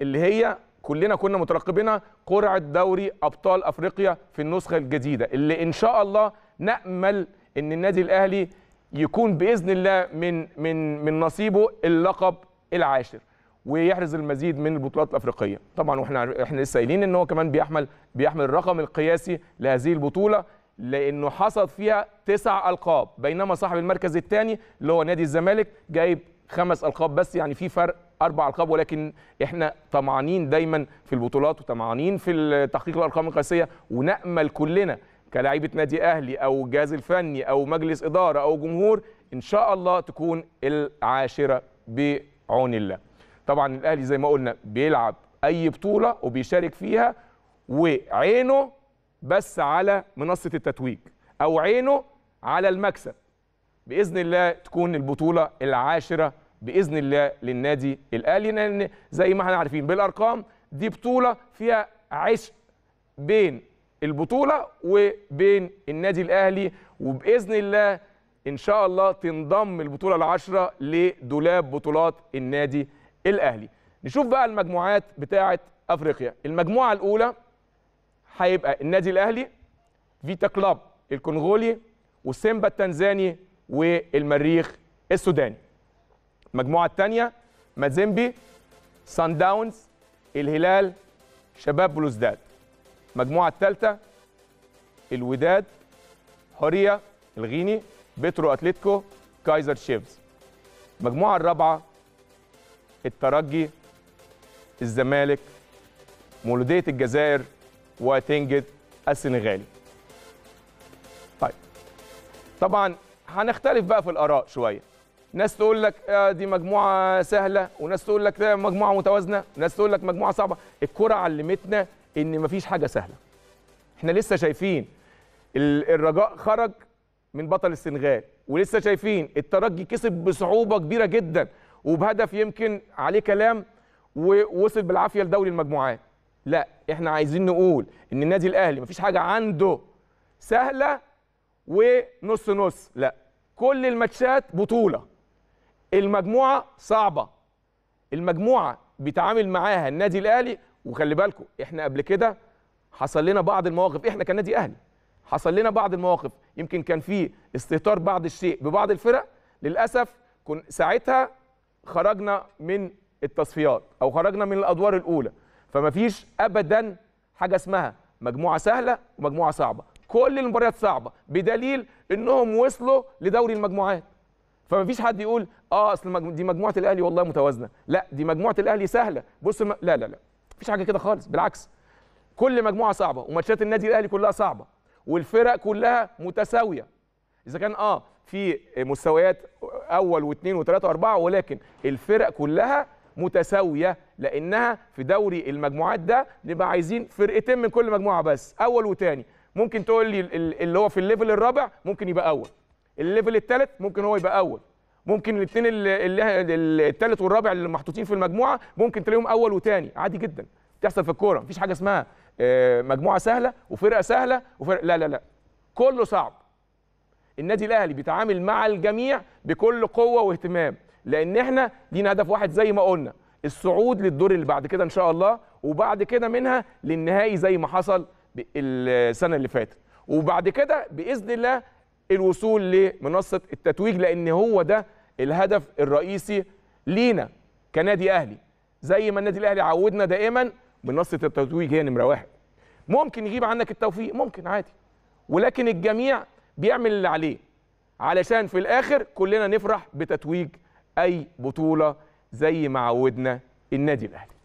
اللي هي كلنا كنا مترقبينها قرعه دوري ابطال افريقيا في النسخه الجديده اللي ان شاء الله نامل ان النادي الاهلي يكون باذن الله من من من نصيبه اللقب العاشر ويحرز المزيد من البطولات الافريقيه طبعا واحنا احنا لسه قايلين ان هو كمان بيحمل بيحمل الرقم القياسي لهذه البطوله لانه حصد فيها تسع القاب بينما صاحب المركز الثاني اللي هو نادي الزمالك جايب خمس القاب بس يعني في فرق اربع القاب ولكن احنا طمعانين دايما في البطولات وطمعانين في تحقيق الارقام القياسيه ونامل كلنا كلاعيبه نادي اهلي او الجهاز الفني او مجلس اداره او جمهور ان شاء الله تكون العاشره بعون الله طبعا الاهلي زي ما قلنا بيلعب اي بطوله وبيشارك فيها وعينه بس على منصه التتويج او عينه على المكسب باذن الله تكون البطوله العاشره باذن الله للنادي الاهلي لان زي ما احنا عارفين بالارقام دي بطوله فيها عشق بين البطوله وبين النادي الاهلي وباذن الله ان شاء الله تنضم البطوله العشره لدولاب بطولات النادي الاهلي نشوف بقى المجموعات بتاعه افريقيا المجموعه الاولى هيبقى النادي الاهلي فيتا كلاب الكونغولي وسيمبا التنزاني والمريخ السوداني المجموعه الثانيه مازيمبي سان داونز الهلال شباب بلوزداد المجموعه الثالثه الوداد حورية الغيني بترو اتلتيكو كايزر شيفز المجموعه الرابعه الترجي الزمالك مولوديه الجزائر وتنجد السنغالي طيب طبعا هنختلف بقى في الاراء شويه ناس تقول لك آه، دي مجموعه سهله وناس تقول لك دي مجموعه متوازنه وناس تقول لك مجموعه صعبه الكره علمتنا ان مفيش حاجه سهله احنا لسه شايفين الرجاء خرج من بطل السنغال ولسه شايفين الترجي كسب بصعوبه كبيره جدا وبهدف يمكن عليه كلام ووصل بالعافيه لدوري المجموعات لا احنا عايزين نقول ان النادي الاهلي مفيش حاجه عنده سهله ونص نص لا كل الماتشات بطوله المجموعه صعبه المجموعه بيتعامل معاها النادي الاهلي وخلي بالكم احنا قبل كده حصل لنا بعض المواقف احنا كنادي اهلي حصل لنا بعض المواقف يمكن كان في استهتار بعض الشيء ببعض الفرق للاسف كن ساعتها خرجنا من التصفيات او خرجنا من الادوار الاولى فما فيش ابدا حاجه اسمها مجموعه سهله ومجموعه صعبه كل المباريات صعبه بدليل انهم وصلوا لدوري المجموعات فما فيش حد يقول اه اصل دي مجموعه الاهلي والله متوازنه لا دي مجموعه الاهلي سهله بص الم... لا لا لا مفيش حاجه كده خالص بالعكس كل مجموعه صعبه وماتشات النادي الاهلي كلها صعبه والفرق كلها متساويه اذا كان اه في مستويات اول واثنين وثلاثه واربعه ولكن الفرق كلها متساويه لانها في دوري المجموعات ده نبقى عايزين فرقتين من كل مجموعه بس اول وتاني ممكن تقول لي اللي هو في الليفل الرابع ممكن يبقى اول الليفل الثالث ممكن هو يبقى اول ممكن الاثنين الثالث والرابع اللي محطوطين في المجموعه ممكن تلاقيهم اول وتاني عادي جدا بتحصل في الكوره مفيش حاجه اسمها آه، مجموعه سهله وفرقه سهله وفرقه لا لا لا كله صعب النادي الاهلي بيتعامل مع الجميع بكل قوه واهتمام لان احنا لينا هدف واحد زي ما قلنا الصعود للدور اللي بعد كده ان شاء الله وبعد كده منها للنهائي زي ما حصل السنه اللي فاتت وبعد كده باذن الله الوصول لمنصه التتويج لان هو ده الهدف الرئيسي لينا كنادي اهلي زي ما النادي الاهلي عودنا دائما منصه التتويج هي نمره واحد ممكن يجيب عنك التوفيق ممكن عادي ولكن الجميع بيعمل اللي عليه علشان في الاخر كلنا نفرح بتتويج اي بطوله زي ما عودنا النادي الاهلي